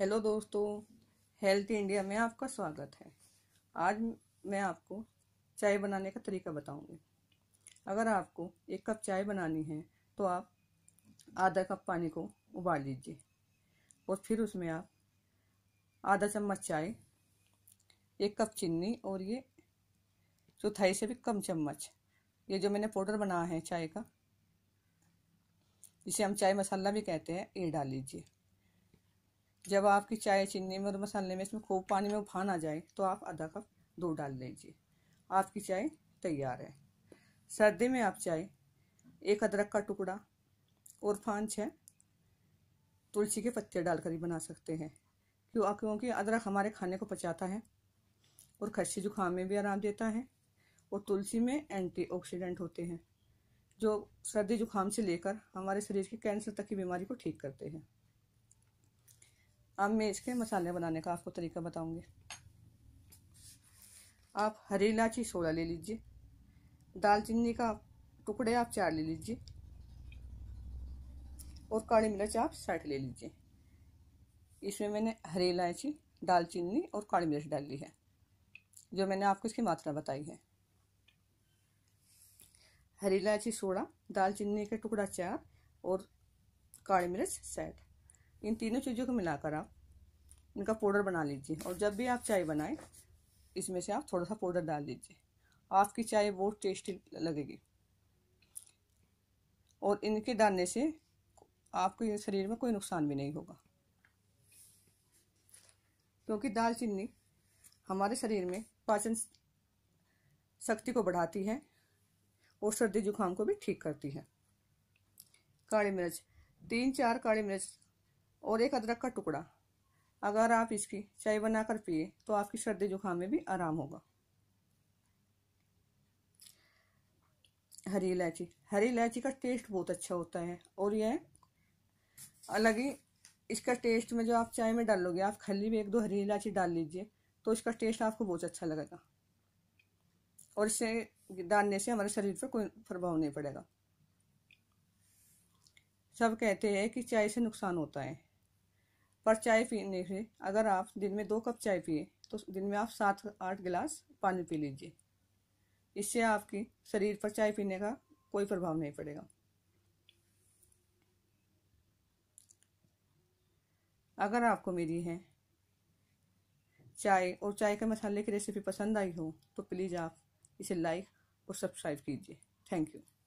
hello दोस्तों health India में आपका स्वागत है आज मैं आपको चाय बनाने का तरीका बताऊंगी अगर आपको एक कप चाय बनानी है तो आप आधा कप पानी को उबाल लीजिए और फिर उसमें आप आधा चम्मच चाय एक कप चीनी और ये चौथाई से भी कम चम्मच ये जो मैंने पाउडर बनाया है चाय का इसे हम चाय मसाला भी कहते हैं ये डाल लीजिए जब आपकी चाय चीनी में और मसाले में इसमें खूब पानी में उफान आ जाए तो आप आधा कप दूध डाल लीजिए आपकी चाय तैयार है सर्दी में आप चाय एक अदरक का टुकड़ा और फान छः तुलसी के पत्ते डालकर ही बना सकते हैं क्यों क्योंकि अदरक हमारे खाने को पचाता है और खस्सी जुकाम में भी आराम देता है और तुलसी में एंटीऑक्सीडेंट होते हैं जो सर्दी जुकाम से लेकर हमारे शरीर के कैंसर तक की बीमारी को ठीक करते हैं अब मैं इसके मसाले बनाने का आपको तरीका बताऊंगी आप हरी इलायची सोलह ले लीजिए दालचीनी का टुकड़े आप चार ले लीजिए और काली मिर्च आप साठ ले लीजिए इसमें मैंने हरी इलायची दालचीनी और काली मिर्च डाली है जो मैंने आपको इसकी मात्रा बताई है हरी इलायची सोडा दालचीनी का टुकड़ा चार और काली मिर्च साठ इन तीनों चीज़ों को मिलाकर आप इनका पाउडर बना लीजिए और जब भी आप चाय बनाएं इसमें से आप थोड़ा सा पाउडर डाल दीजिए आपकी चाय बहुत टेस्टी लगेगी और इनके डालने से आपके शरीर में कोई नुकसान भी नहीं होगा क्योंकि दालचीनी हमारे शरीर में पाचन शक्ति को बढ़ाती है और सर्दी जुकाम को भी ठीक करती है काली मिर्च तीन चार काली मिर्च और एक अदरक का टुकड़ा अगर आप इसकी चाय बनाकर पिए तो आपकी सर्दी जुकाम में भी आराम होगा हरी इलायची हरी इलायची का टेस्ट बहुत अच्छा होता है और यह अलग ही इसका टेस्ट में जो आप चाय में डालोगे आप खली में एक दो हरी इलायची डाल लीजिए तो इसका टेस्ट आपको बहुत अच्छा लगेगा और इसे डालने से हमारे शरीर पर कोई प्रभाव नहीं पड़ेगा सब कहते हैं कि चाय से नुकसान होता है पर चाय पीने से अगर आप दिन में दो कप चाय पिए तो दिन में आप सात आठ गिलास पानी पी लीजिए इससे आपकी शरीर पर चाय पीने का कोई प्रभाव नहीं पड़ेगा अगर आपको मेरी है चाय और चाय के मसाले की रेसिपी पसंद आई हो तो प्लीज़ आप इसे लाइक और सब्सक्राइब कीजिए थैंक यू